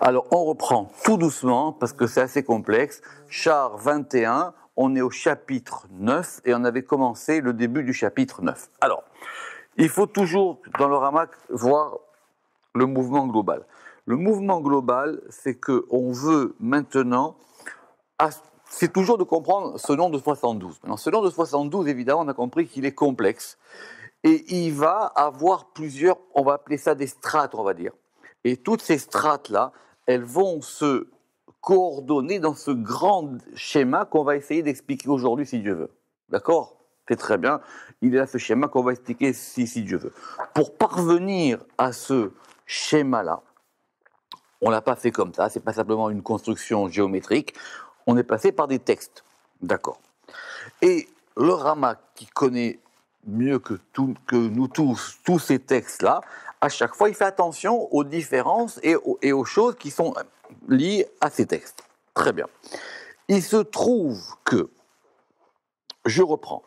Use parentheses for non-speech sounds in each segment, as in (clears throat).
Alors on reprend tout doucement parce que c'est assez complexe. Char 21, on est au chapitre 9 et on avait commencé le début du chapitre 9. Alors, il faut toujours dans le ramac voir le mouvement global. Le mouvement global, c'est que on veut maintenant ah, c'est toujours de comprendre ce nom de 72. ce nom de 72, évidemment, on a compris qu'il est complexe. Et il va avoir plusieurs, on va appeler ça des strates, on va dire. Et toutes ces strates-là, elles vont se coordonner dans ce grand schéma qu'on va essayer d'expliquer aujourd'hui, si Dieu veut. D'accord C'est très bien. Il est là ce schéma qu'on va expliquer si, si Dieu veut. Pour parvenir à ce schéma-là, on l'a pas fait comme ça. C'est pas simplement une construction géométrique. On est passé par des textes. D'accord. Et le Rama, qui connaît mieux que, que nous tous tous ces textes-là, à chaque fois, il fait attention aux différences et aux, choses qui sont liées à ces textes. Très bien. Il se trouve que, je reprends,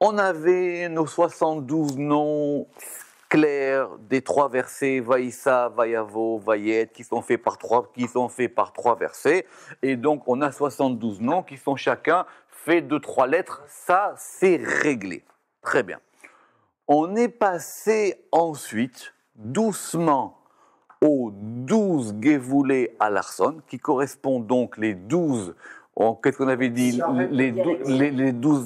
on avait nos 72 noms clairs des trois versets Vaïssa, Vaïavo, Vaïet, qui sont faits par trois, qui sont faits par trois versets. Et donc, on a 72 noms qui sont chacun faits de trois lettres. Ça, c'est réglé. Très bien. On est passé ensuite doucement aux douze guévoulés à Larson, qui correspondent donc les douze, qu'est-ce qu'on avait dit, les,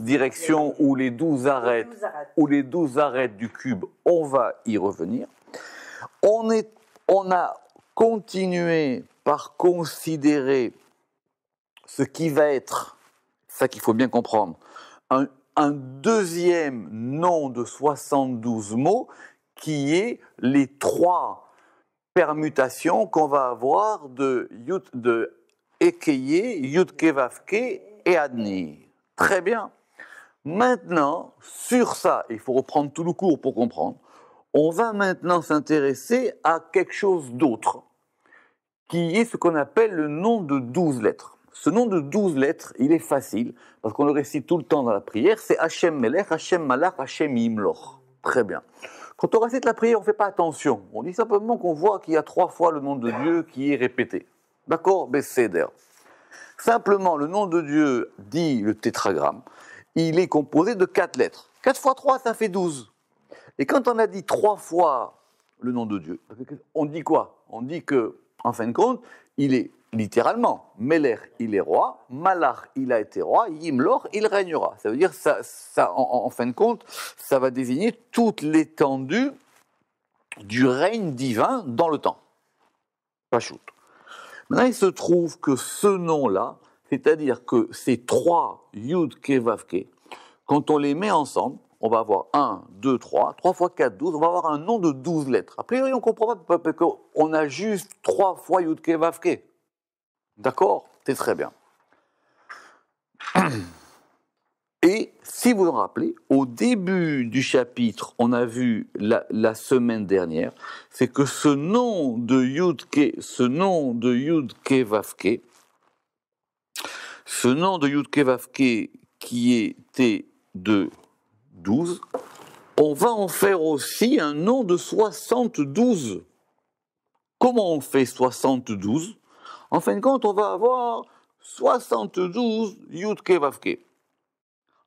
directions ou les douze arêtes, ou les douze arêtes du cube. On va y revenir. On, a continué par considérer ce qui va être, ça qu'il faut bien comprendre, un, un deuxième nom de 72 mots qui est les trois permutations qu'on va avoir de, de Ekeye, Yutkevavke et Adni. Très bien. Maintenant, sur ça, il faut reprendre tout le cours pour comprendre, on va maintenant s'intéresser à quelque chose d'autre, qui est ce qu'on appelle le nom de douze lettres. Ce nom de douze lettres, il est facile, parce qu'on le récite tout le temps dans la prière, c'est Hachem Melech, Hachem Malach, Hachem Imloch. Très bien. Quand on récite la prière, on ne fait pas attention. On dit simplement qu'on voit qu'il y a trois fois le nom de Dieu qui est répété. D'accord Besséder. Simplement, le nom de Dieu, dit le tétragramme, il est composé de quatre lettres. Quatre fois trois, ça fait douze. Et quand on a dit trois fois le nom de Dieu, on dit quoi On dit que, en fin de compte, il est littéralement. Meler, il est roi. Malach, il a été roi. Yimlor, il régnera. Ça veut dire, en, fin de compte, ça va désigner toute l'étendue du règne divin dans le temps. Pas Pachout. Maintenant, il se trouve que ce nom-là, c'est-à-dire que ces trois Yud Kevavke, quand on les met ensemble, on va avoir 1, 2, 3, 3 fois 4, 12, on va avoir un nom de 12 lettres. A priori, on comprend pas, parce qu'on a juste 3 fois Yud Kevavke. D'accord C'est très bien. (clears throat) Et si vous vous rappelez, au début du chapitre, on a vu la, semaine dernière, c'est que ce nom de Yudke, ce nom de Yudke Vavke, ce nom de Yudke Vavke qui était de 12, on va en faire aussi un nom de 72. Comment on fait 72 en fin de compte, on va avoir 72 Yudke Vavke.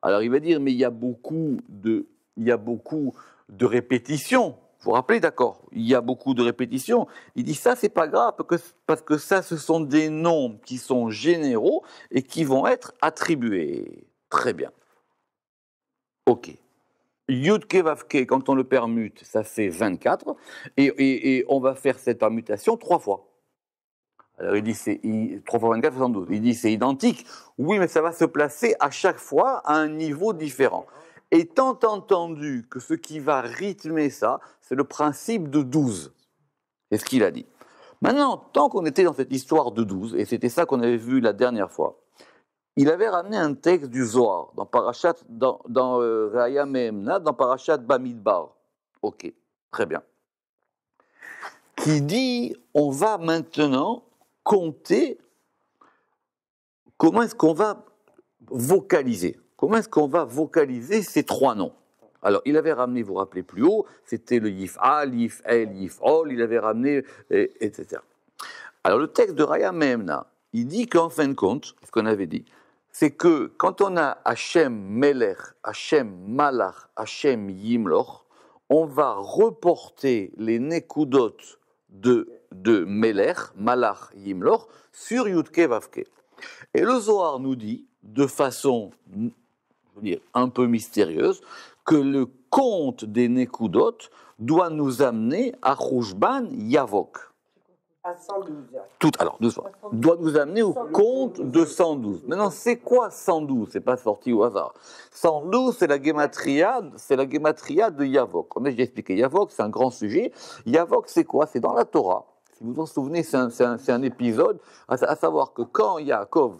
Alors il va dire, mais il y a beaucoup de, il y a beaucoup de répétitions. Vous vous rappelez, d'accord Il y a beaucoup de répétitions. Il dit ça, c'est pas grave parce que, parce que ça, ce sont des noms qui sont généraux et qui vont être attribués. Très bien. Ok. Yudke quand on le permute, ça fait 24. Et, et on va faire cette permutation trois fois. Alors il dit c'est Il dit c'est identique. Oui, mais ça va se placer à chaque fois à un niveau différent. Et tant entendu que ce qui va rythmer ça, c'est le principe de 12. C'est ce qu'il a dit. Maintenant, tant qu'on était dans cette histoire de 12, et c'était ça qu'on avait vu la dernière fois, il avait ramené un texte du Zohar, dans Parashat, dans, dans euh, Raya dans Parashat Bamidbar. Ok, très bien. Qui dit on va maintenant compter comment est-ce qu'on va vocaliser. Comment est-ce qu'on va vocaliser ces trois noms alors, il avait ramené, vous vous rappelez plus haut, c'était le yif a, yif el, yif ol, il avait ramené, etc. Alors, le texte de Raya Mehemna, il dit qu'en fin de compte, ce qu'on avait dit, c'est que quand on a Hachem Melech, Hachem Malach, Hachem Yimloch, on va reporter les Nekudot de de Meler, Malach Yimlor, sur Yudke Vavke. Et le Zohar nous dit, de façon un peu mystérieuse, que le conte des Nekudot doit nous amener à roujban Yavok. À 112. Tout, alors, deux fois. Doit nous amener au compte de 112. Maintenant, c'est quoi 112 C'est pas sorti au hasard. 112, c'est la gématria, c'est la de Yavok. On j'ai expliqué Yavok, c'est un grand sujet. Yavok, c'est quoi C'est dans la Torah si vous vous en souvenez, c'est un, épisode, à, savoir que quand Yaakov,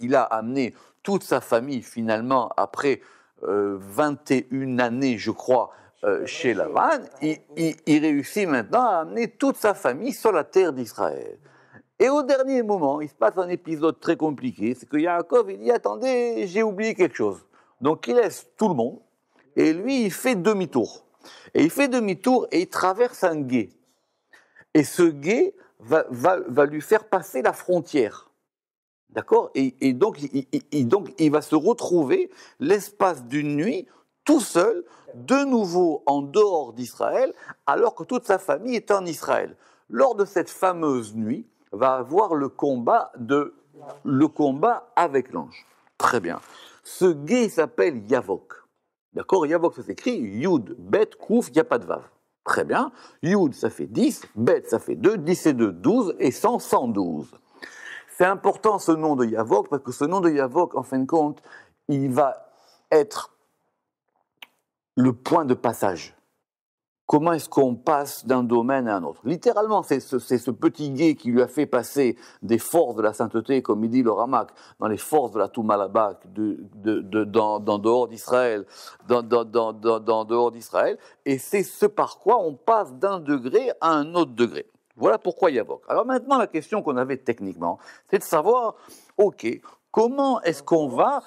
il a amené toute sa famille finalement après 21 euh, années, je crois, euh, chez Lavan, il, il, réussit maintenant à amener toute sa famille sur la terre d'Israël. Et au dernier moment, il se passe un épisode très compliqué, c'est que Yaakov, il dit, attendez, j'ai oublié quelque chose. Donc il laisse tout le monde, et lui, il fait demi-tour. Et il fait demi-tour et il traverse un guet. Et ce guet va, lui faire passer la frontière. D'accord et, donc, il, va se retrouver l'espace d'une nuit tout seul, de nouveau en dehors d'Israël, alors que toute sa famille est en Israël. Lors de cette fameuse nuit, va avoir le combat, de, le combat avec l'ange. Très bien. Ce guet s'appelle Yavok. D'accord Yavok, ça s'écrit Yud, Bet, Kouf, il n'y a pas de Vav. Très bien. Yud, ça fait 10. Bet, ça fait 2. 10 et 2, 12. Et 100, 112. C'est important ce nom de Yavok, parce que ce nom de Yavok, en fin de compte, il va être le point de passage comment est-ce qu'on passe d'un domaine à un autre. Littéralement, c'est ce, petit guet qui lui a fait passer des forces de la sainteté, comme il dit le Ramak, dans les forces de la Toumalabak, de, de, dans, dehors d'Israël, dans, dans, dehors d'Israël, et c'est ce par quoi on passe d'un degré à un autre degré. Voilà pourquoi il évoque. Alors maintenant, la question qu'on avait techniquement, c'est de savoir, ok, comment est-ce qu'on va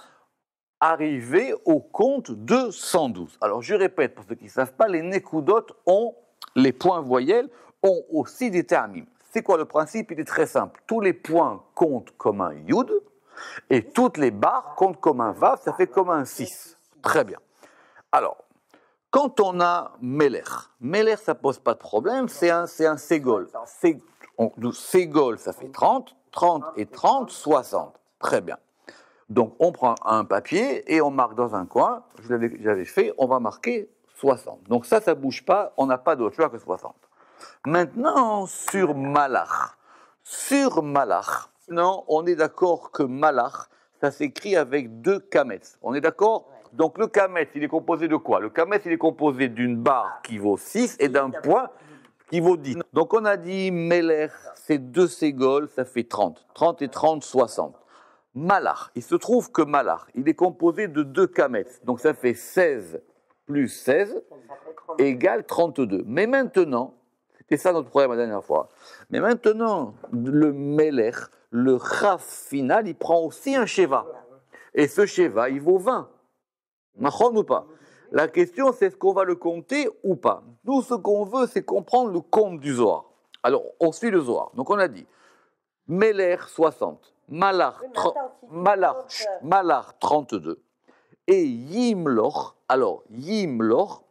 arriver au compte de 112. Alors je répète pour ceux qui ne savent pas, les nekudot ont, les points voyelles ont aussi des termes. C'est quoi le principe Il est très simple. Tous les points comptent comme un yud et toutes les barres comptent comme un vav, ça fait comme un 6. Très bien. Alors, quand on a Meller, Meller ça pose pas de problème, c'est un, c'est un Ségol. Ségol, ça fait 30, 30 et 30, 60. Très bien. Donc on prend un papier et on marque dans un coin, je l'avais fait, on va marquer 60. Donc ça, ça ne bouge pas, on n'a pas d'autre choix que 60. Maintenant, sur Malach. Sur Malach, non, on est d'accord que Malach, ça s'écrit avec deux kamets. On est d'accord Donc le kamet, il est composé de quoi Le kamet, il est composé d'une barre qui vaut 6 et d'un point qui vaut 10. Donc on a dit Meller, c'est deux ségols, ça fait 30. 30 et 30, 60. Malach. Il se trouve que Malach, il est composé de deux kamets. Donc ça fait 16 plus 16 égale 32. Mais maintenant, c'était ça notre problème la dernière fois. Mais maintenant, le Meler, le Rafinal, final, il prend aussi un Sheva. Et ce Sheva, il vaut 20. Machon ou pas La question, c'est est-ce qu'on va le compter ou pas Nous, ce qu'on veut, c'est comprendre le compte du Zohar. Alors, on suit le Zohar. Donc, on a dit Meler 60, Malar, 32. Euh, et Yimlor, alors Yimloch,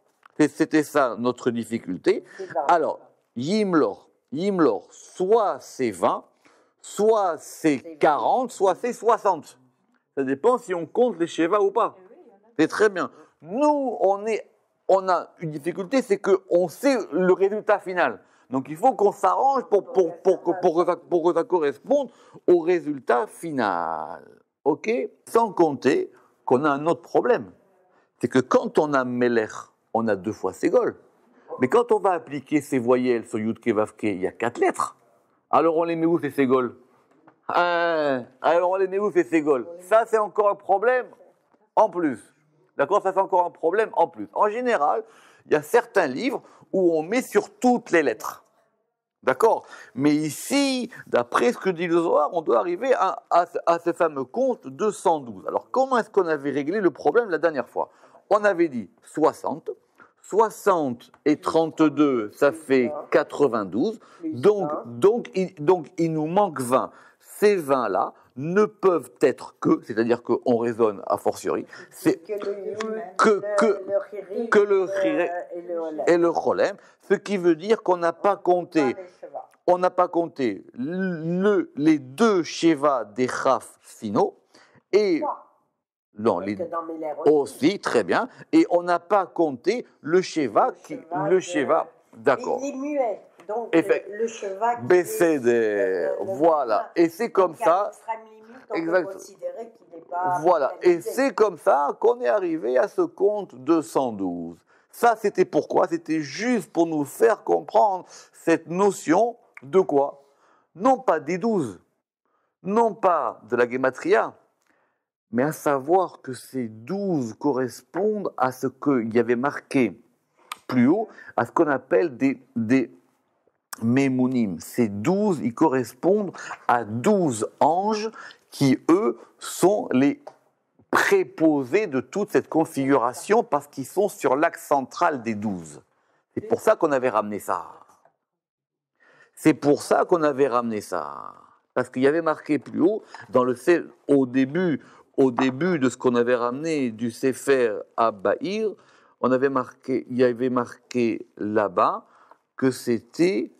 c'était ça notre difficulté. Alors, Yimlor, Yimloch, soit c'est 20, soit c'est 40, soit c'est 60. Ça dépend si on compte les Sheva ou pas. Eh c'est très bien. Nous, on, on a une difficulté, c'est qu'on sait le résultat final. Donc il faut qu'on s'arrange pour, pour, pour, que, pour ça corresponde au résultat final. OK Sans compter qu'on a un autre problème. C'est que quand on a Meller, on a deux fois Ségol. Mais quand on va appliquer ces voyelles sur Yudke Vavke, il y a quatre lettres. Alors on les met où ces Ségol hein? Alors on les met où ces Ségol Ça, c'est encore un problème en plus. D'accord Ça, c'est encore un problème en plus. En général, il y a certains livres où on met sur toutes les lettres. D'accord Mais ici, d'après ce que dit le Zohar, on doit arriver à, ce fameux compte de 112. Alors, comment est-ce qu'on avait réglé le problème la dernière fois On avait dit 60. 60 et 32, ça fait 92. donc il nous manque 20. Ces 20-là, ne peuvent être que, c'est-à-dire qu'on raisonne a fortiori, c'est que que, que, le euh, et le rolem, ce qui veut dire qu'on n'a pas compté on n'a pas compté le, les deux Sheva des Chaf finaux et non, aussi très bien et on n'a pas compté le Sheva qui le Sheva d'accord le, cheval. voilà. Et c'est comme ça. voilà. Et c'est comme ça qu'on est arrivé à ce compte de 112. Ça, c'était pourquoi C'était juste pour nous faire comprendre cette notion de quoi Non pas des 12 non pas de la gématria mais à savoir que ces 12 correspondent à ce qu'il y avait marqué plus haut, à ce qu'on appelle des Mémounim. Ces douze, ils correspondent à douze anges qui, eux, sont les préposés de toute cette configuration parce qu'ils sont sur l'axe central des douze. C'est pour ça qu'on avait ramené ça. C'est pour ça qu'on avait ramené ça. Parce qu'il y avait marqué plus haut, dans le, au, début, au début de ce qu'on avait ramené du Sefer à Bahir, on avait marqué, il y avait marqué là-bas que c'était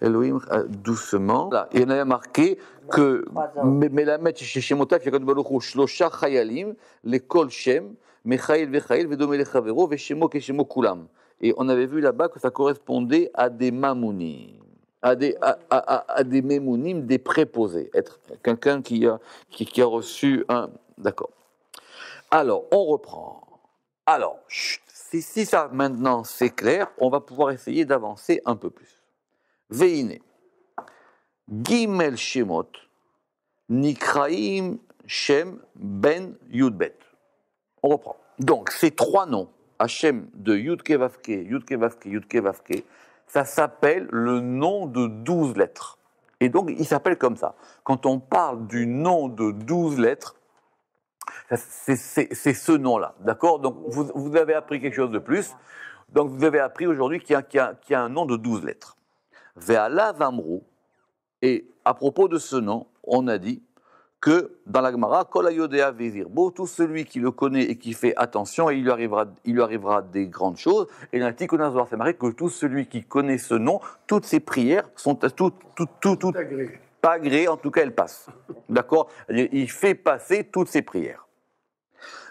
Elohim doucement. Là, il y en a marqué que Melamet Shemotaf Yakad Baruchu Shlosha Chayalim, les Kol Shem, Mechael Vechael, Vedome Lechavero, Veshemo Keshemo Kulam. Et on avait vu là-bas que ça correspondait à des mamounim, à des, à, à, à des mémounim, des préposés. Être quelqu'un qui a, qui, qui a reçu un. D'accord. Alors, on reprend. Alors, chut si, ça maintenant c'est clair, on va pouvoir essayer d'avancer un peu plus. Veiné, Gimel Shemot. Nikraim Shem Ben Yudbet. On reprend. Donc, ces trois noms, Hachem de Vavke, Yudke Vavke, ça s'appelle le nom de douze lettres. Et donc, il s'appelle comme ça. Quand on parle du nom de douze lettres, c'est ce nom-là, d'accord Donc vous, avez appris quelque chose de plus. Donc vous avez appris aujourd'hui qu'il y, a un nom de douze lettres. Ve'ala Et à propos de ce nom, on a dit que dans la Gemara, Kolayodea Vezirbo, tout celui qui le connaît et qui fait attention, il lui arrivera, des grandes choses. Et dans c'est marqué que tout celui qui connaît ce nom, toutes ses prières sont toutes tout, tout, tout, pas agréé, en tout cas elle passe. D'accord Il fait passer toutes ses prières.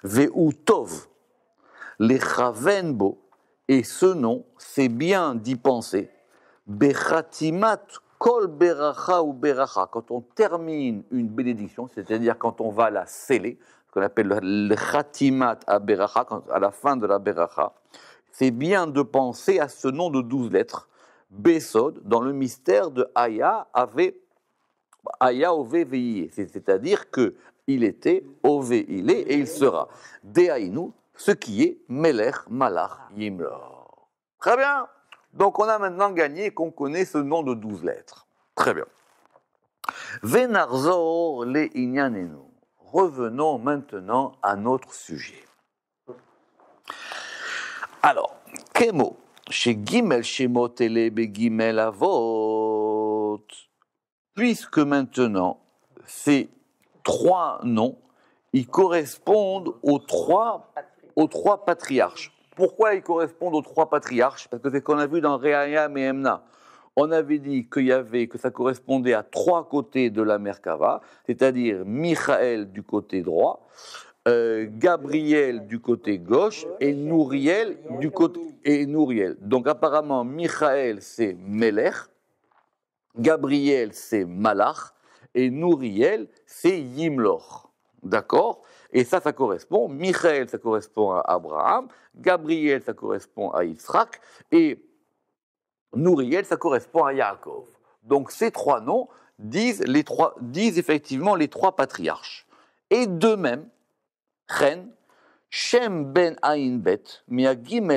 Ve'u tov, les et ce nom, c'est bien d'y penser. Bechatimat kol beracha ou beracha. Quand on termine une bénédiction, c'est-à-dire quand on va la sceller, ce qu'on appelle le chatimat à beracha, à la fin de la beracha, c'est bien de penser à ce nom de douze lettres. Besod, dans le mystère de Aya, avait Aya Oveveillé, c'est-à-dire que il était, Ove il est, et il sera. Deainu, ce qui est Melech Malach yimlo. Très bien. Donc on a maintenant gagné qu'on connaît ce nom de douze lettres. Très bien. Venarzor le inyanenu. Revenons maintenant à notre sujet. Alors, Kemo, chez Gimel Shemotele Begimel Avot puisque maintenant ces trois noms, ils correspondent aux trois, aux trois patriarches. Pourquoi ils correspondent aux trois patriarches Parce que c'est ce qu'on a vu dans Réayam et Emna. On avait dit y avait, que ça correspondait à trois côtés de la Merkava, c'est-à-dire Michael du côté droit, euh, Gabriel du côté gauche et Nouriel du côté et Nouriel. Donc apparemment Michael c'est Melech, Gabriel, c'est Malach, et Nouriel, c'est Yimlor. D'accord Et ça, ça correspond. Michael, ça correspond à Abraham. Gabriel, ça correspond à Israël. Et Nouriel, ça correspond à Yaakov. Donc ces trois noms disent, les trois, disent effectivement les trois patriarches. Et de même, Rennes, Shem ben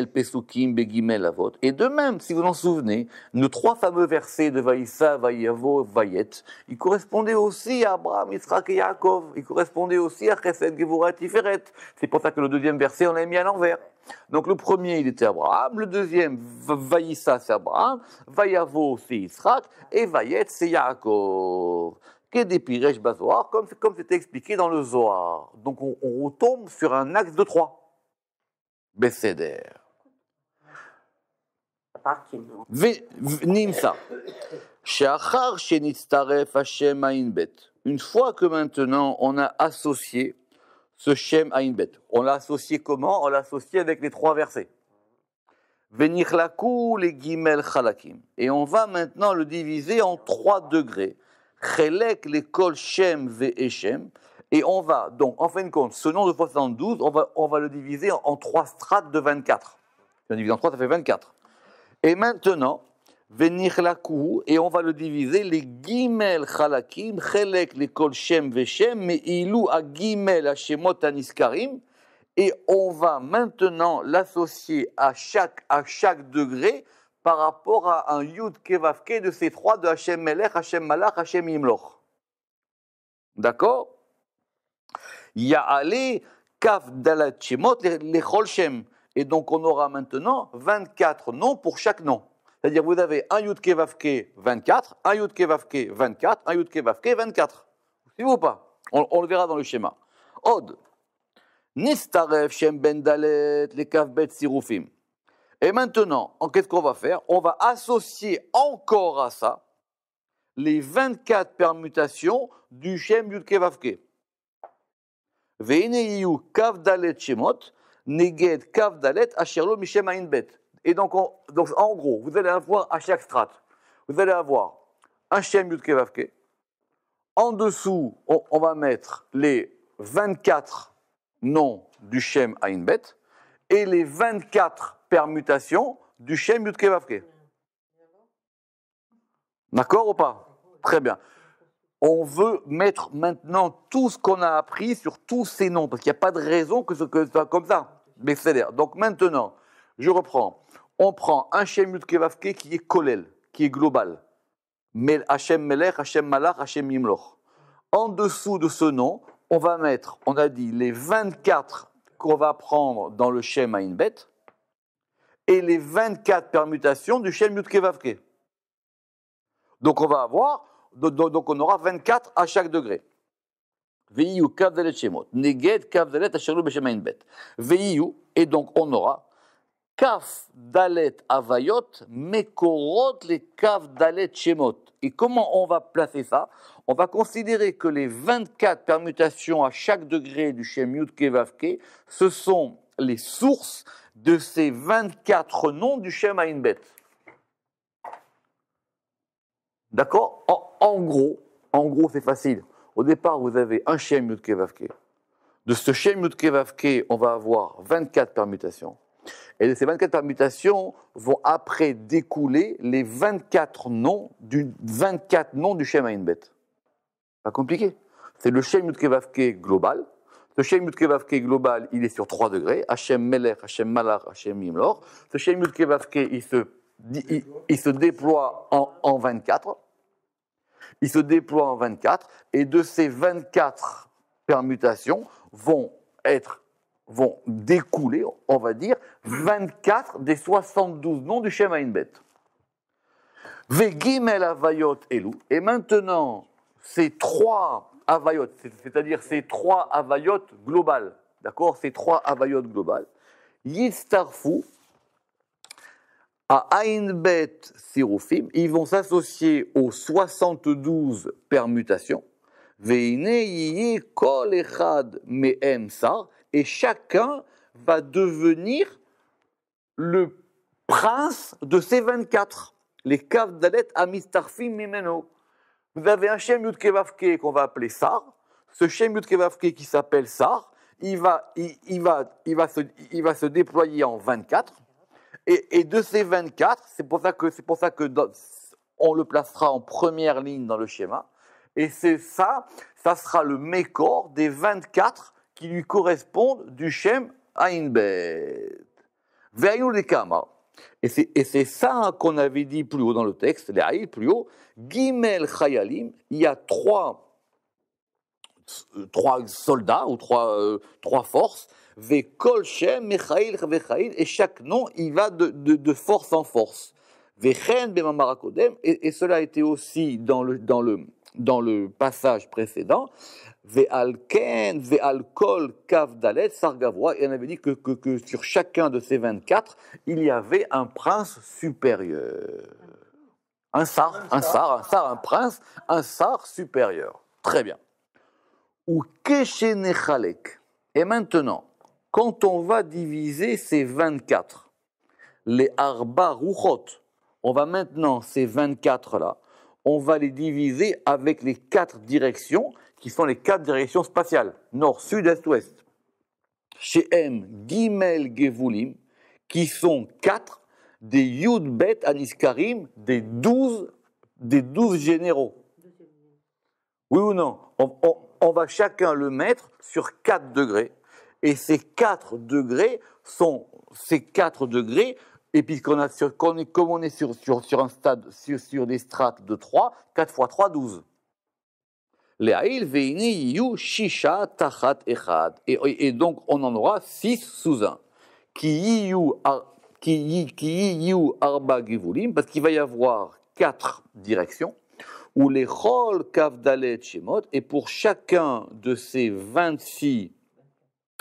Pesukim Et de même, si vous en souvenez, nos trois fameux versets de Vaïssa, Vaïavo, Vayet, ils correspondaient aussi à Abraham, Israël et Yaakov. Ils correspondaient aussi à Chesed, Gevurah, Tiferet. C'est pour ça que le deuxième verset, on l'a mis à l'envers. Donc le premier, il était Abraham. Le deuxième, Vaïssa, c'est Abraham. Vaïavo, c'est Israël. Et Vayet, c'est Yaakov. Kedepiresh Bazoar, comme comme c'était expliqué dans le Zohar. Donc on, retombe sur un axe de trois. Besséder. Une fois que maintenant on a associé ce Shem bête. on l'a associé comment On l'a associé avec les trois versets. Et on va maintenant le diviser en trois degrés l'école Shem ve'eshem. Et on va, donc, en fin de compte, ce nombre de 72, on va, on va le diviser en, trois strates de 24. on divise en trois, ça fait 24. Et maintenant, venir la et on va le diviser, les gimel chalakim, les shem mais a gimel à aniskarim, et on va maintenant l'associer à chaque, à chaque degré par rapport à un Yud Kevavke de ces trois de Hachem Melech, Hachem Malach, Hachem Imloch. D'accord Yaale Kaf Dalat Shemot les Shem. Et donc on aura maintenant 24 noms pour chaque nom. C'est-à-dire vous avez un Yud Kevavke 24, un Yud Kevavke 24, un Yud Kevavke 24. S'il vous ou pas on, le verra dans le schéma. Od. Shem Ben Dalet kav Bet Sirufim. Et maintenant, qu'est-ce qu'on va faire On va associer encore à ça les 24 permutations du Shem Yudkevavke. Kavdalet Shemot, Neged Kavdalet Asherlo Mishem Ainbet. Et donc, en gros, vous allez avoir à chaque strate, vous allez avoir un Shem Yudkevavke. En dessous, on, va mettre les 24 noms du Shem Ainbet et les 24 permutations du Shem Yudkevavke. D'accord ou pas Très bien. On veut mettre maintenant tout ce qu'on a appris sur tous ces noms, parce qu'il n'y a pas de raison que ce soit comme ça. Mais c'est-à-dire, Donc maintenant, je reprends. On prend un Shem Yudkevavke qui est Kolel, qui est global. Hachem Melech, Hachem Malar, Hachem Yimloch. En dessous de ce nom, on va mettre, on a dit, les 24 qu'on va prendre dans le schéma Inbet et les 24 permutations du schéma Yutkevavke. Donc on va avoir, donc on aura 24 à chaque degré. Veiyu kavdelet shemot, neged kavdelet asherlu b'shemain bet. Viu et donc on aura kaf dalet avayot mekorot les kaf dalet shemot. Et comment on va placer ça on va considérer que les 24 permutations à chaque degré du schéma yudke ce sont les sources de ces 24 noms du schéma inbet. D'accord en, gros, en gros, c'est facile. Au départ, vous avez un schéma yudke De ce schéma yudke on va avoir 24 permutations. Et de ces 24 permutations vont après découler les 24 noms du, 24 noms du schéma Inbet. Pas compliqué. C'est le Shem global. Ce Shem global, il est sur 3 degrés. HM Melech, HM Malar, HM Imlor. Ce Shem il se, déploie en, 24. Il se déploie en 24. Et de ces 24 permutations vont être vont découler, on va dire, 24 des 72 noms du schéma Inbet. Gimel Avayot Elou. Et maintenant, ces trois avayotes, c'est-à-dire ces trois avayotes globales, d'accord Ces trois avayotes globales, yistarfu à Ainbet Sirufim, ils vont s'associer aux 72 permutations, et chacun va devenir le prince de ces 24, les Kavdalet Amistarfim Mimeno. Vous avez un chien Yudkevavke qu'on va appeler Sar. Ce chien Yudkevavke qui s'appelle Sar, il va, il, il, va, il, va se, il va se déployer en 24. Et, de ces 24, c'est pour ça que, c'est pour ça que on le placera en première ligne dans le schéma. Et c'est ça, ça sera le mécor des 24 qui lui correspondent du schéma Ainbet. Veillons les camarades. Et c'est ça qu'on avait dit plus haut dans le texte, les haïs plus haut. Gimel Chayalim, il y a trois, euh, trois soldats ou trois, euh, trois forces. Vekolchem, Mechaïl, Vechaïl, et chaque nom, il va de, de, force en force. Vechen, Bemamarakodem, et, cela a été aussi dans le, dans le, dans le passage précédent, Ve'alken, Ve'alkol, Kav Dalet, Sargavois, et on avait dit que, sur chacun de ces 24, il y avait un prince supérieur. Un sar, un sar, un sar, un prince, un sar supérieur. Très bien. Ou Keshenechalek. Et maintenant, quand on va diviser ces 24, les Arba Ruchot, on va maintenant, ces 24-là, on va les diviser avec les quatre directions qui sont les quatre directions spatiales, nord, sud, est, ouest. Chez M, Gimel Gevoulim, qui sont quatre des Yudbet Bet Aniskarim, des douze, des douze généraux. Oui ou non on, on va chacun le mettre sur quatre degrés. Et ces quatre degrés sont, ces quatre degrés et puis, qu'on a sur, comme on est sur, sur, sur un stade, sur, sur, des strates de 3, 4 x 3, 12. Et, et donc, on en aura 6 sous 1. Qui yu arba givulim, parce qu'il va y avoir 4 directions, où les rôles kavdalet shemot, et pour chacun de ces 26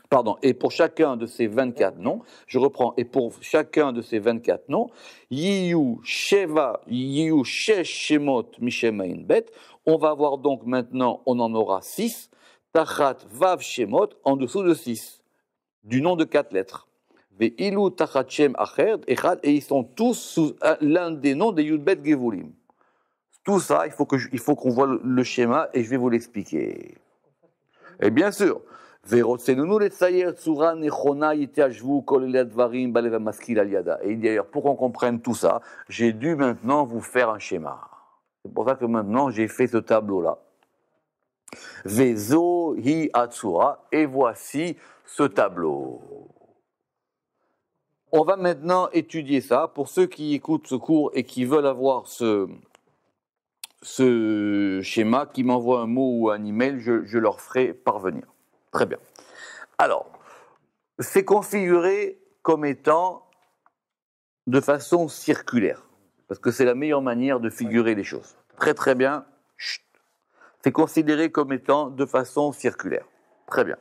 Pardon, et pour chacun de ces 24 noms, je reprends, et pour chacun de ces 24 noms, Yiyu Sheva, Yiyu Shemot Mishemain Bet, on va voir donc maintenant, on en aura 6, Tachat Vav Shemot, en dessous de 6, du nom de 4 lettres. Et Ilu Tachat Shem Acherd, et ils sont tous sous l'un des noms des Yudbet Gevulim. Tout ça, il faut qu'on voit le schéma et je vais vous l'expliquer. Et bien sûr, et d'ailleurs, pour qu'on comprenne tout ça, j'ai dû maintenant vous faire un schéma. C'est pour ça que maintenant j'ai fait ce tableau-là. et voici ce tableau. On va maintenant étudier ça. Pour ceux qui écoutent ce cours et qui veulent avoir ce, ce schéma, qui m'envoient un mot ou un email, je leur ferai parvenir. Très bien. Alors, c'est configuré comme étant de façon circulaire, parce que c'est la meilleure manière de figurer les choses. Très très bien. C'est considéré comme étant de façon circulaire. Très bien.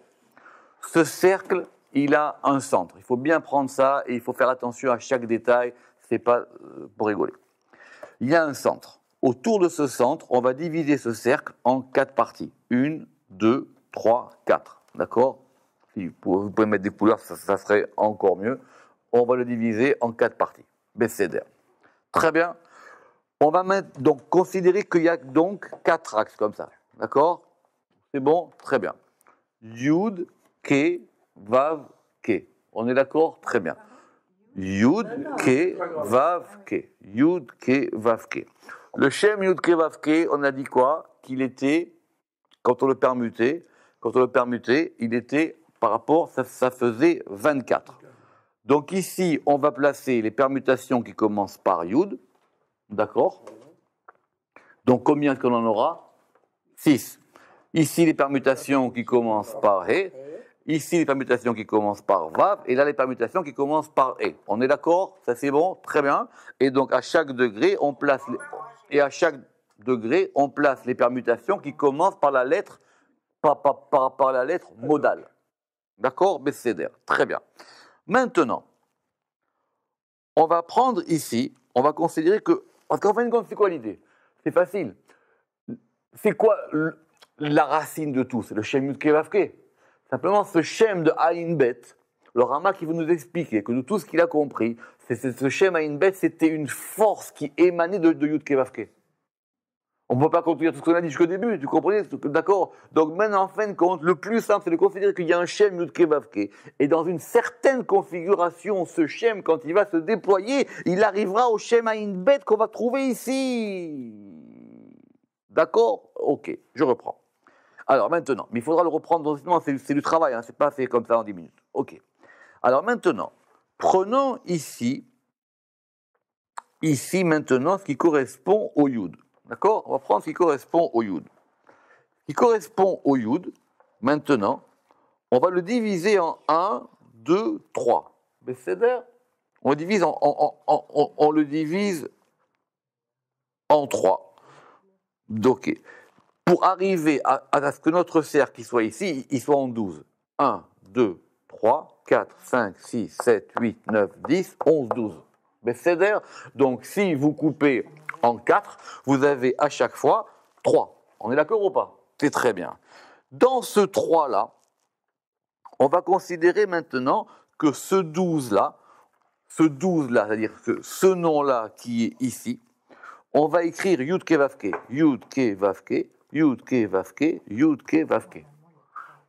Ce cercle, il a un centre. Il faut bien prendre ça et il faut faire attention à chaque détail. C'est pas euh, pour rigoler. Il y a un centre. Autour de ce centre, on va diviser ce cercle en quatre parties. Une, deux, trois, quatre. D'accord vous pouvez mettre des couleurs, ça, serait encore mieux. On va le diviser en quatre parties, BCDR. Très bien. On va donc considérer qu'il y a donc quatre axes comme ça. D'accord C'est bon Très bien. Yud, Ke, Vav, Ke. On est d'accord Très bien. Yud, Ke, Vav, Ke. Yud, Ke, Vav, Ke. Le Shem Yud, Ke, Vav, Ke, on a dit quoi Qu'il était, quand on le permutait, quand on le permutait, il était par rapport, ça, faisait 24. Donc ici, on va placer les permutations qui commencent par Yud, d'accord Donc combien qu'on en aura 6. Ici, les permutations qui commencent par He, ici, les permutations qui commencent par Vav, et là, les permutations qui commencent par E. On est d'accord Ça, c'est bon Très bien. Et donc, à chaque degré, on place... Et à chaque degré, on place les permutations qui commencent par la lettre pas, par la lettre modale. D'accord Bécédaire. Très bien. Maintenant, on va prendre ici, on va considérer que. Parce qu'en fin de compte, c'est quoi l'idée C'est facile. C'est quoi la racine de tout C'est le de Kevavke. Simplement, ce Shem de Aïn le Rama qui veut nous expliquer que nous tout ce qu'il a compris, c'est ce Shem Aïnbet, c'était une force qui émanait de, de Yud on ne peut pas conclure tout ce qu'on a dit jusqu'au début, tu comprenais D'accord Donc maintenant, en fin de compte, le plus simple, c'est de considérer qu'il y a un shem Nutkebavke. Et dans une certaine configuration, ce shem, quand il va se déployer, il arrivera au une bête qu'on va trouver ici. D'accord Ok, je reprends. Alors maintenant, mais il faudra le reprendre, c'est du travail, hein, c'est pas fait comme ça en 10 minutes. Ok. Alors maintenant, prenons ici, ici maintenant, ce qui correspond au Yud. D'accord On va prendre ce qui correspond au Yud. Ce qui correspond au Yud, maintenant, on va le diviser en 1, 2, 3. d'air. on, divise on le divise en 3. Donc, pour arriver à, ce que notre cercle soit ici, il soit en 12. 1, 2, 3, 4, 5, 6, 7, 8, 9, 10, 11, 12. C'est d'air. donc si vous coupez en 4, vous avez à chaque fois 3. On est d'accord ou pas C'est très bien. Dans ce 3-là, on va considérer maintenant que ce 12-là, ce 12-là, c'est-à-dire que ce nom-là qui est ici, on va écrire Yud Ke Vavke, Yud Ke Yud Ke Yud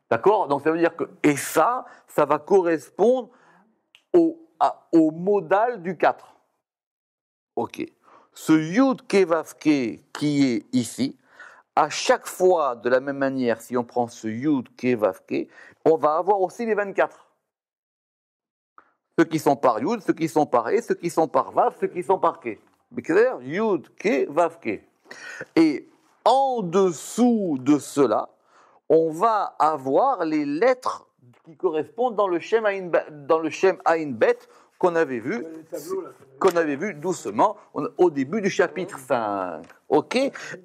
D'accord Donc ça veut dire que, et ça, ça va correspondre au, au modal du 4. Ok. Ce Yud Kevavke qui est ici, à chaque fois, de la même manière, si on prend ce Yud Kevavke, on va avoir aussi les 24. Ceux qui sont par Yud, ceux qui sont par E, ceux qui sont par Vav, ceux qui sont par Ke. Yud Et en dessous de cela, on va avoir les lettres qui correspondent dans le Shem à dans le qu'on avait vu, qu'on avait vu doucement au début du chapitre 5. OK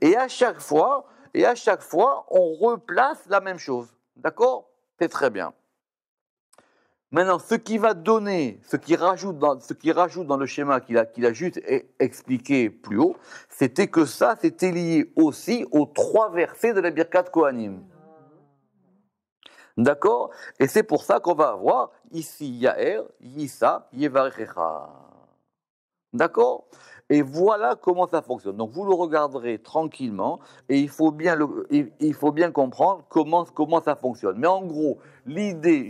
Et à chaque fois, et à chaque fois, on replace la même chose. D'accord C'est très bien. Maintenant, ce qui va donner, ce qui rajoute dans, ce qui rajoute dans le schéma qu'il a, juste e-, expliqué plus haut, c'était que ça, c'était lié aussi aux trois versets de la Birkat Kohanim. D'accord Et c'est pour ça qu'on va avoir ici Yaer, Yissa, Yevarechecha. D'accord Et voilà comment ça fonctionne. Donc vous le regarderez tranquillement et il faut bien, comprendre comment, comment ça fonctionne. Mais en gros, l'idée,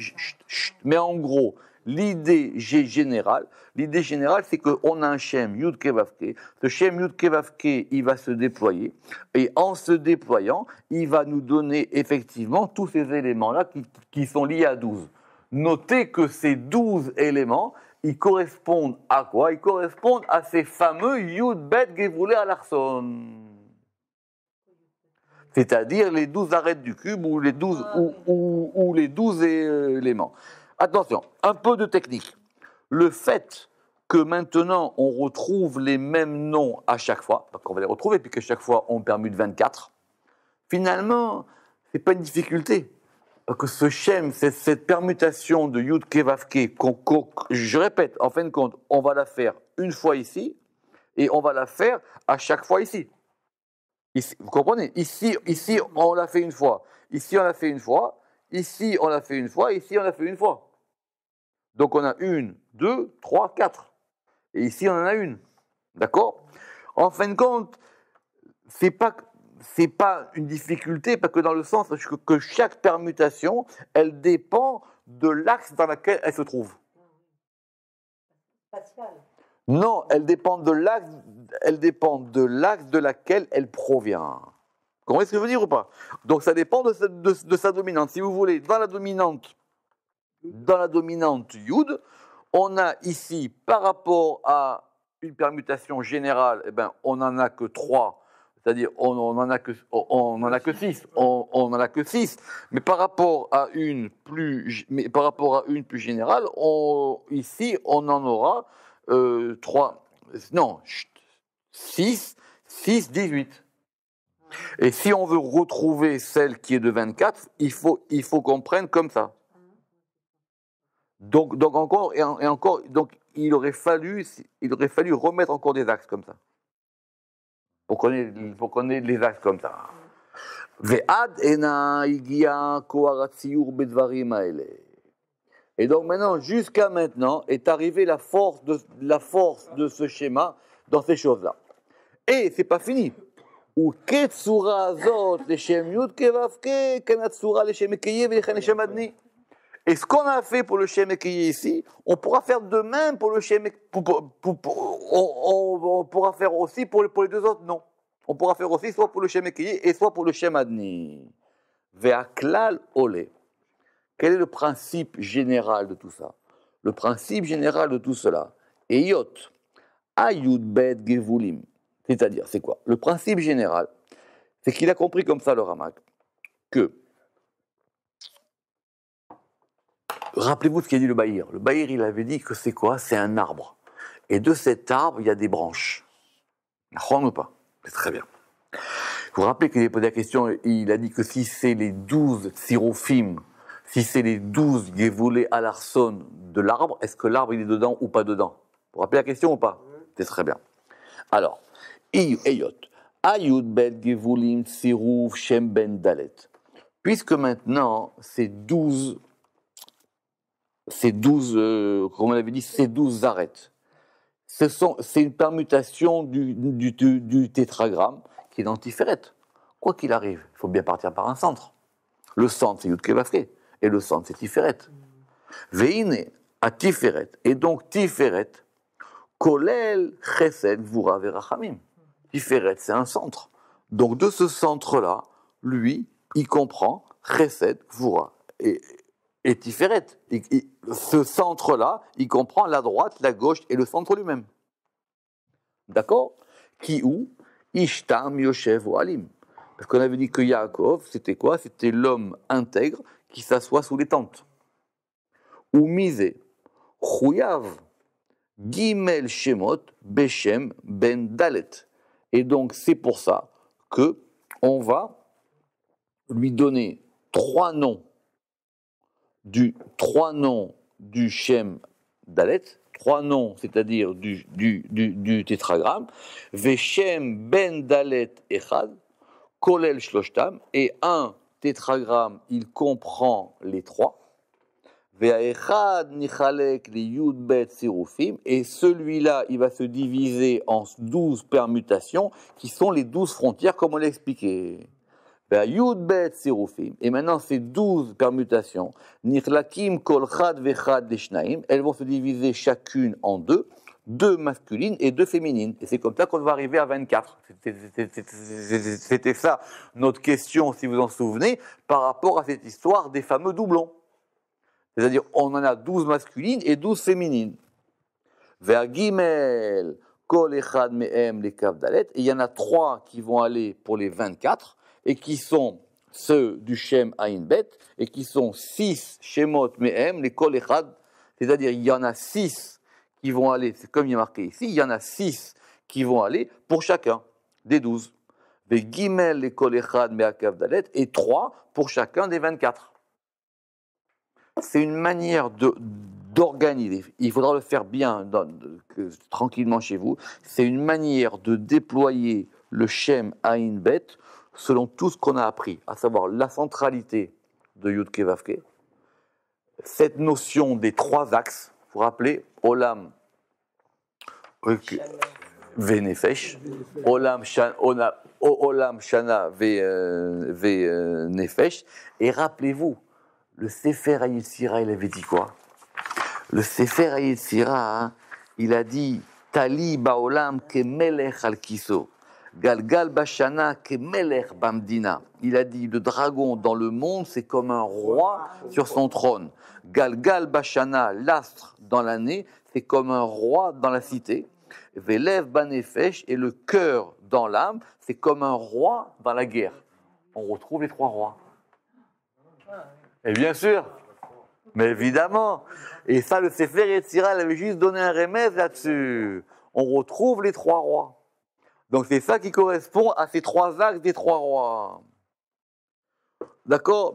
mais en gros, l'idée générale, l'idée générale, c'est qu'on a un schéma Yud Kevavke. Ce schème Yud Kevavke, il va se déployer. Et en se déployant, il va nous donner effectivement tous ces éléments-là qui, sont liés à 12. Notez que ces 12 éléments, ils correspondent à quoi Ils correspondent à ces fameux Yud Bet Gevoulé à C'est-à-dire les 12 arêtes du cube ou les douze ah. ou les 12 euh, éléments. Attention, un peu de technique. Le fait que maintenant on retrouve les mêmes noms à chaque fois, parce qu'on va les retrouver, puis que chaque fois on permute 24, finalement, n'est pas une difficulté. que ce c'est cette permutation de Yud Kevavke, qu'on, je répète, en fin de compte, on va la faire une fois ici, et on va la faire à chaque fois ici. vous comprenez ici, ici, on l'a fait une fois. Ici, on l'a fait une fois. Ici, on l'a fait une fois, ici, on a fait une fois. Donc on a une, deux, trois, quatre. Et ici, on en a une. D'accord En fin de compte, c'est pas pas une difficulté, parce que dans le sens que, chaque permutation, elle dépend de l'axe dans lequel elle se trouve. Non, elle dépend de l'axe, elle dépend de l'axe de laquelle elle provient. Vous comprenez ce que je veux dire ou pas Donc ça dépend de sa, dominante. Si vous voulez, dans la dominante, dans la dominante Yud, on a ici, par rapport à une permutation générale, eh ben, on n'en a que 3. C'est-à-dire, on n'en a que, on, a que 6. On n'en a que 6. Mais par rapport à une plus, mais par rapport à une plus générale, ici, on en aura 3. Euh, non, 6, 6, 18. Et si on veut retrouver celle qui est de 24, il faut, il faut qu'on prenne comme ça. Donc, donc encore, et, encore, donc il aurait, fallu, il aurait fallu remettre encore des axes comme ça. Pour qu'on ait, les axes comme ça. Et donc maintenant, jusqu'à maintenant, est arrivée la force de, la force de ce schéma dans ces choses-là. Et c'est pas fini. Et ce qu'on a fait pour le Shem est ici, on pourra faire de même pour le Shem pour, on, pourra faire aussi pour, les deux autres non. On pourra faire aussi soit pour le Shem qui et soit pour le Shem Adni. Ve'aklal Ole. Quel est le principe général de tout ça Le principe général de tout cela, Eyot, Ayud Bet Gevulim, c'est-à-dire, c'est quoi Le principe général, c'est qu'il a compris comme ça le Ramak, que rappelez-vous ce qu'a dit le Bahir. Le Bahir, il avait dit que c'est quoi C'est un arbre. Et de cet arbre, il y a des branches. ronde ou pas C'est très bien. Vous vous rappelez qu'il a posé la question, il a dit que si c'est les douze syrophimes, si c'est les douze volé à l'arsone de l'arbre, est-ce que l'arbre il est dedans ou pas dedans Vous vous rappelez la question ou pas C'est très bien. Alors, Iyot. Ayud bet gevulim siruv shem ben dalet. Puisque maintenant, ces douze, ces douze, euh, comme on l'avait dit, ces douze arêtes, c'est une permutation du, tétragramme qui est dans Tiferet. Quoi qu'il arrive, il faut bien partir par un centre. Le centre, c'est Yud et le centre, c'est Tiferet. Veine à Tiferet, et donc Tiferet, Kolel Chesed Vura Verachamim. Tiferet, c'est un centre. Donc de ce centre-là, lui, il comprend Chesed, Voura et, et Tiferet. ce centre-là, il comprend la droite, la gauche et le centre lui-même. D'accord Qui ou Ishtam, Yoshev ou Alim. Parce qu'on avait dit que Yaakov, c'était quoi C'était l'homme intègre qui s'assoit sous les tentes. Ou mise. Chouyav, Gimel Shemot, Beshem, Ben Dalet. Et donc, c'est pour ça que on va lui donner trois noms du trois noms du Shem Dalet, trois noms, c'est-à-dire du, tétragramme, Veshem Ben Dalet Echad, Kolel Shloshtam, et un tétragramme, il comprend les trois et celui-là, il va se diviser en douze permutations qui sont les douze frontières, comme on l'a expliqué. Et maintenant, ces douze permutations, elles vont se diviser chacune en deux, deux masculines et deux féminines. Et c'est comme ça qu'on va arriver à 24. C'était ça notre question, si vous en souvenez, par rapport à cette histoire des fameux doublons. C'est-à-dire, on en a 12 masculines et 12 féminines. Vers Gimel, Kol Echad Mehem, les Kavdalet. et il y en a 3 qui vont aller pour les 24, et qui sont ceux du Shem Bet et qui sont 6 Shemot Mehem, les Kol c'est-à-dire, il y en a 6 qui vont aller, c'est comme il est marqué ici, il y en a 6 qui vont aller pour chacun des 12. Gimel, les Kol Echad les Dalet, et 3 pour chacun des 24 c'est une manière de d'organiser. Il faudra le faire bien, tranquillement chez vous. C'est une manière de déployer le Shem à une bête selon tout ce qu'on a appris, à savoir la centralité de Yudke Vavke, cette notion des trois axes, vous vous rappelez, Olam, Venefesh, Olam, Shana, Olam, euh, euh, et rappelez-vous, le Sefer Sira, il avait dit quoi Le Sefer hein, il a dit Tali baolam al galgal bashana kemelech bamdina. Il a dit le dragon dans le monde, c'est comme un roi sur son trône. Galgal bashana, l'astre dans l'année, c'est comme un roi dans la cité. Velev banefesh et le cœur dans l'âme, c'est comme un roi dans la guerre. On retrouve les trois rois. Et bien sûr, mais évidemment. Et ça, le Sefer et il avait juste donné un remède là-dessus. On retrouve les trois rois. Donc c'est ça qui correspond à ces trois actes des trois rois. D'accord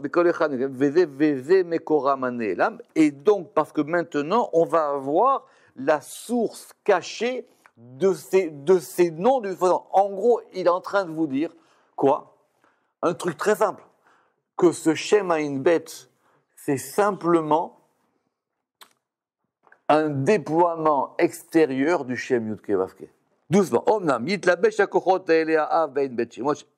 Et donc, parce que maintenant, on va avoir la source cachée de ces, de ces noms du En gros, il est en train de vous dire quoi Un truc très simple que ce schéma in bête, c'est simplement un déploiement extérieur du schéma Yudkevavke. Doucement.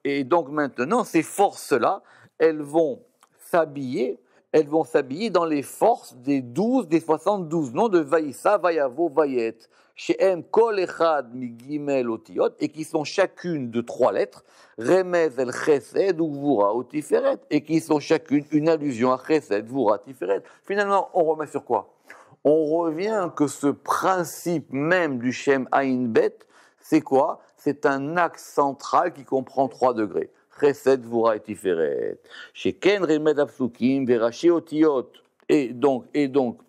Et donc maintenant, ces forces-là, elles vont s'habiller elles vont s'habiller dans les forces des 12, des 72 noms de Vaïssa, Vayavo, Vayet, Shem Kol Echad, Migimel, Otiot, et qui sont chacune de trois lettres, Remez, El Chesed, Uvura, Otiferet, et qui sont chacune une allusion à Chesed, Vura, Tiferet. Finalement, on remet sur quoi On revient que ce principe même du Shem Ainbet, c'est quoi C'est un axe central qui comprend trois degrés. חסד et ותפארת, שכן רמד הפסוקים וראשי אותיות. Et donc, et donc,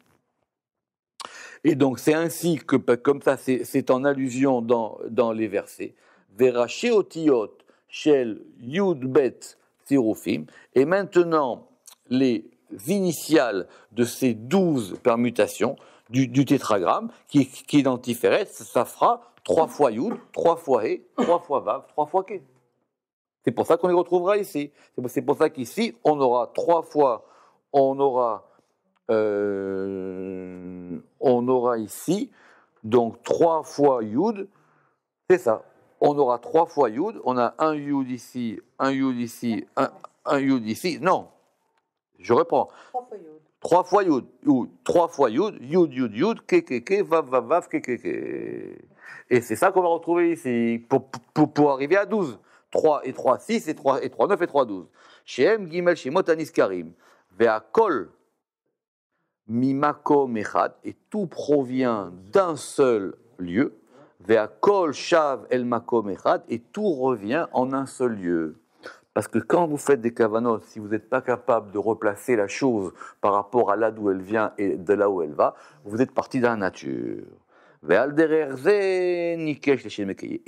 et donc c'est ainsi que, ben, comme ça, c'est en allusion dans, dans les versets. Veraché otiot shel yud bet tirufim. Et maintenant, les initiales de ces douze permutations du, du tétragramme, qui, qui est dans ça fera trois fois yud, trois fois he, trois fois vav, trois fois ke. C'est pour ça qu'on les retrouvera ici. C'est pour ça qu'ici, on aura trois fois, on aura, euh, on aura ici, donc trois fois Yud, c'est ça. On aura trois fois Yud, on a un Yud ici, un Yud ici, un, un Yud ici. Non, je reprends. Trois fois Yud. Trois fois Yud, ou trois fois Yud, Yud, Yud, Yud, Ké, Ké, Ké vav, vav, Et c'est ça qu'on va retrouver ici, pour, pour, pour arriver à 12. 3 et 3, 6 et 3 et 3, 9 et 3, 12. Shem Gimel Shemot Aniskarim. Ve'akol Mimako echad. Et tout provient d'un seul lieu. Ve'akol shav el makom echad. Et tout revient en un seul lieu. Parce que quand vous faites des cavanotes, si vous n'êtes pas capable de replacer la chose par rapport à là d'où elle vient et de là où elle va, vous êtes parti de la nature. Et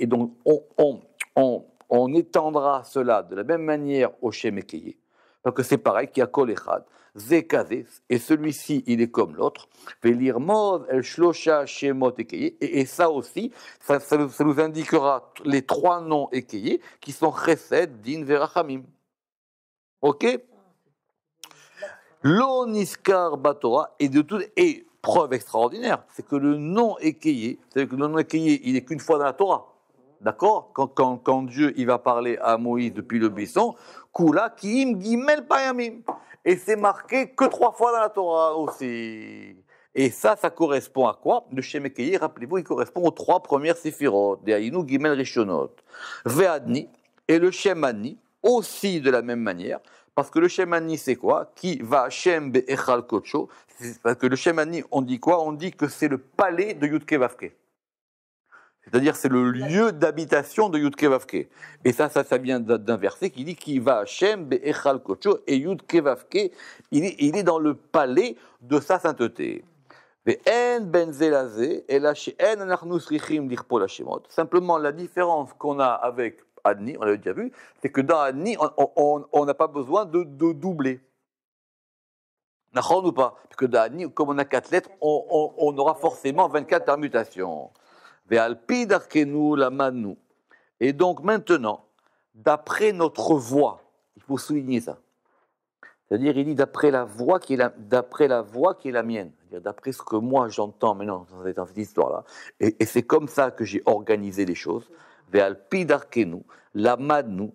donc, on, on, on on étendra cela de la même manière au Shemekeye, parce que c'est pareil qu'il y a Kolechad, Zekazé, et celui-ci, il est comme l'autre, Velirmoz, El Shlosha, Shemot, et, ça aussi, ça, nous indiquera les trois noms Ekeye qui sont Chesed, Din, Verachamim. Ok L'oniskar batora, est de tout, et preuve extraordinaire, c'est que le nom Ekeye, c'est que le nom Ekeye, il n'est qu'une fois dans la Torah. D'accord quand, Dieu il va parler à Moïse depuis le buisson, Kula Kiim Gimel Payamim. Et c'est marqué que trois fois dans la Torah aussi. Et ça, ça correspond à quoi Le Shemekeye, rappelez-vous, il correspond aux trois premières séphirot, de Gimel Rishonot. Ve'adni et le Shemani, aussi de la même manière, parce que le Shemani, c'est quoi Qui va Shem Be'echal Kocho Parce que le Shemani, on dit quoi On dit que c'est le palais de Yudke Vafke. C'est-à-dire, c'est le lieu d'habitation de Kevavke. Et ça, ça, ça vient d'un verset qui dit qu'il va à Shem, et il est, il est dans le palais de sa sainteté. Simplement, la différence qu'on a avec Adni, on l'avait déjà vu, c'est que dans Adni, on n'a pas besoin de, de doubler. Nachon ou pas Parce que dans Adni, comme on a quatre lettres, on, on aura forcément 24 permutations. Et donc maintenant, d'après notre voix, il faut souligner ça. C'est-à-dire, il dit d'après la voix qui est la, d'après la voix qui est la mienne, c'est-à-dire d'après ce que moi j'entends maintenant dans cette histoire-là. Et, c'est comme ça que j'ai organisé les choses. Ve'alpi la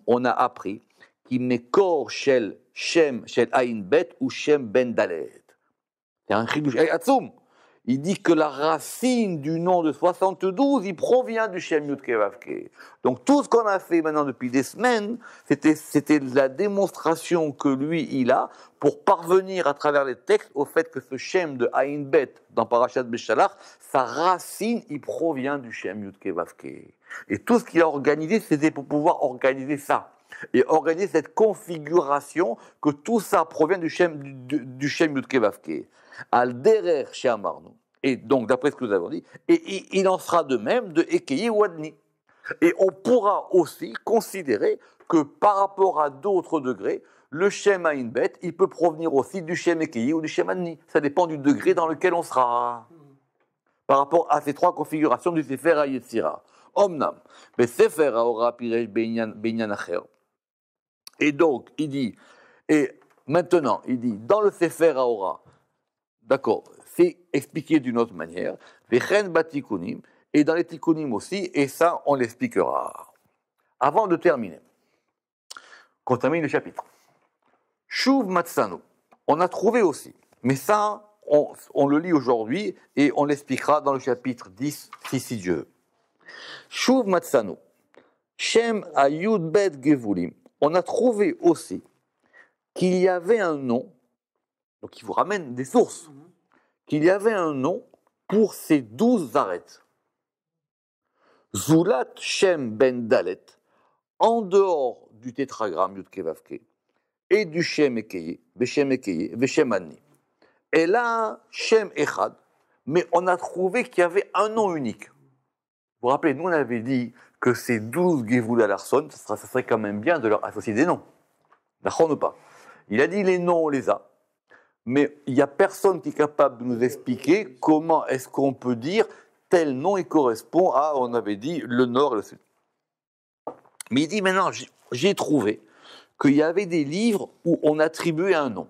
on a appris qui mekor shel shem shel bet ou shem ben dalet. C'est un Atsum, il dit que la racine du nom de 72, il provient du Shem Kevavke. Donc tout ce qu'on a fait maintenant depuis des semaines, c'était la démonstration que lui, il a pour parvenir à travers les textes au fait que ce Shem de Aïn Bet dans Parashat Beshalach, sa racine, il provient du Shem Kevavke. Et tout ce qu'il a organisé, c'était pour pouvoir organiser ça et organiser cette configuration que tout ça provient du Shem, du, Shem al derer Et donc, d'après ce que nous avons dit, et il en sera de même de ou Wadni. Et on pourra aussi considérer que par rapport à d'autres degrés, le Shem à il peut provenir aussi du Shem Ekeye ou du Shem Adni. Ça dépend du degré dans lequel on sera. Par rapport à ces trois configurations du Sefer Ayetzira. Omnam, mais Sefer aura Benyan Acher. Et donc, il dit, et maintenant, il dit, dans le Sefer Aora, D'accord, c'est expliqué d'une autre manière. Et dans les tikkunim aussi, et ça, on l'expliquera. Avant de terminer, qu'on termine le chapitre. Shuv matsano, on a trouvé aussi, mais ça, on, le lit aujourd'hui et on l'expliquera dans le chapitre 10, si Dieu. Shuv matsano, Shem Ayud Bet Gevulim, on a trouvé aussi qu'il y avait un nom donc il vous ramène des sources. Mmh qu'il y avait un nom pour ces douze arêtes. Zulat Shem Ben Dalet, en dehors du tétragramme Yudkevavke, et du Shem Ekeye, Veshem Ekeye, Veshem Anni. Et là, Shem Echad, mais on a trouvé qu'il y avait un nom unique. Vous vous rappelez, nous on avait dit que ces douze Gevoul Larson, ça serait, quand même bien de leur associer des noms. D'accord ou pas Il a dit les noms, on les a mais il n'y a personne qui est capable de nous expliquer comment est-ce qu'on peut dire tel nom il correspond à, on avait dit, le nord et le sud. Mais il dit maintenant, j'ai trouvé qu'il y avait des livres où on attribuait un nom.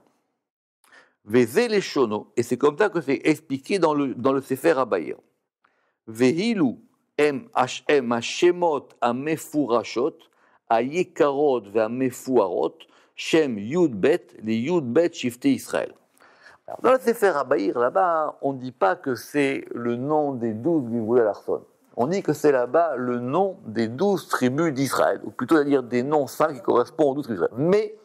les et c'est comme ça que c'est expliqué dans le, dans le Sefer Abayir. Vehilu em hachem hashemot amefurashot, ayekarot arot, shem yud bet, les yud bet Israël. Alors, dans la Sefer là-bas, on ne dit pas que c'est le nom des douze Gilgulé Larson. On dit que c'est là-bas le nom des douze tribus d'Israël, ou plutôt dire des noms saints qui correspondent aux douze tribus d'Israël. Mais,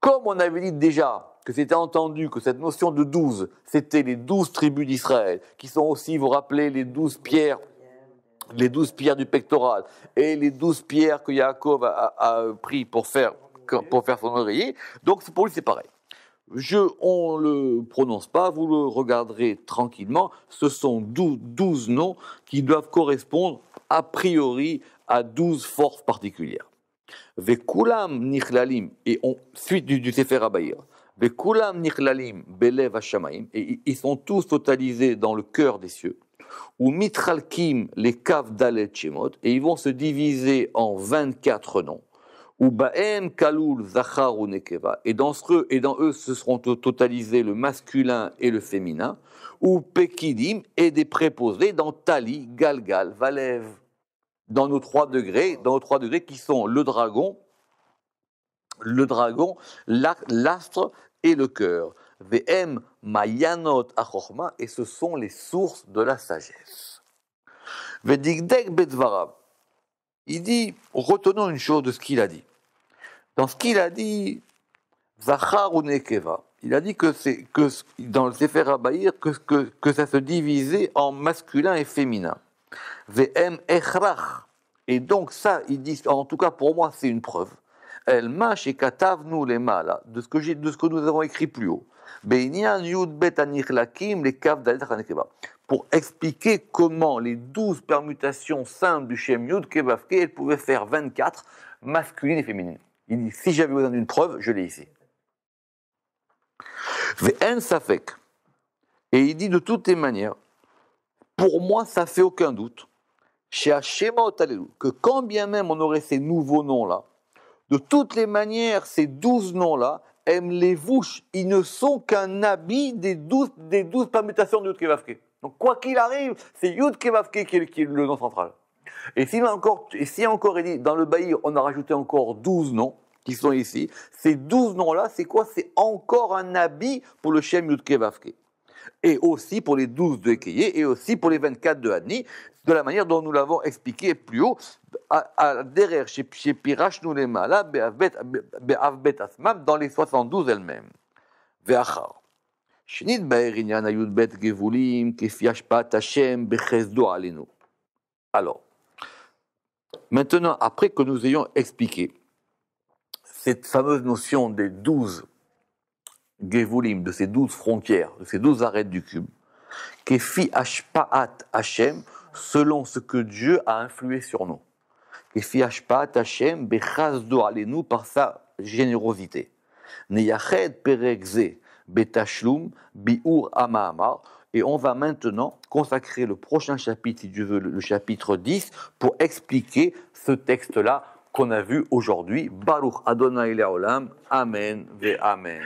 comme on avait dit déjà que c'était entendu que cette notion de douze, c'était les douze tribus d'Israël, qui sont aussi, vous rappelez, les douze pierres les douze pierres du pectoral et les douze pierres que Yaakov a, a, pris pour faire, pour faire son oreiller. Donc pour lui, c'est pareil. Je, on ne le prononce pas, vous le regarderez tranquillement. Ce sont 12, noms qui doivent correspondre a priori à 12 forces particulières. Vekulam nikhlalim et on, suite du, du Sefer Abayir, Vekulam nikhlalim belev hashamaim, et ils sont tous totalisés dans le cœur des cieux, ou mitralkim les caves dalet et ils vont se diviser en 24 noms ou Baem Kaloul Zachar ou Nekeva. Et dans, eux, et dans eux se seront totalisés le masculin et le féminin, ou Pekidim et des préposés dans Tali, Galgal, Valev. Dans nos trois degrés, dans nos trois degrés qui sont le dragon, le dragon, l'astre et le cœur. Vm Mayanot Achorma, et ce sont les sources de la sagesse. Vedigdek Bedvarab. Il dit, retenons une chose de ce qu'il a dit. Dans ce qu'il a dit, Zachar ou il a dit que, c'est, que dans le Sefer Abayir, que, que, que, ça se divisait en masculin et féminin. Vm Echrach. Et donc, ça, il dit, en tout cas pour moi, c'est une preuve. El Mash et nous les mâles, de ce que j'ai, de ce que nous avons écrit plus haut. Beinian Yud Bet Lakim, les Kav Nekeva. Pour expliquer comment les douze permutations simples du Shem Yud Kebavke, elles pouvaient faire 24 masculines et féminines. Il dit si j'avais besoin d'une preuve, je l'ai ici. Et il dit de toutes les manières, pour moi, ça fait aucun doute, chez Hashemot que quand bien même on aurait ces nouveaux noms-là, de toutes les manières, ces douze noms-là, M. les vouches, ils ne sont qu'un habit des douze, des douze permutations de Yud Kevavke. Donc quoi qu'il arrive, c'est Yud Kevavke qui est le nom central. Et s'il encore, si encore, dans le bailli, on a rajouté encore 12 noms qui sont ici, ces 12 noms-là, c'est quoi C'est encore un habit pour le Shem Yudke Vafke. Et aussi pour les 12 de Keye, et aussi pour les 24 de Hani, de la manière dont nous l'avons expliqué plus haut, à, à, derrière, chez, chez Pirash Noulema, Be'avbet Asmam, dans les 72 elles-mêmes. Ve'achar. Alors, Maintenant, après que nous ayons expliqué cette fameuse notion des douze Gevulim, de ces douze frontières, de ces douze arêtes du cube, Kefi Ashpaat Hashem, selon ce que Dieu a influé sur nous. Kefi Ashpaat Hashem, Bechazdo nous par sa générosité. Neyached Perekze, betashlum Biur Amahama, et on va maintenant consacrer le prochain chapitre, si Dieu veut, le chapitre 10, pour expliquer ce texte-là qu'on a vu aujourd'hui. Baruch Adonai Olam. Amen ve Amen.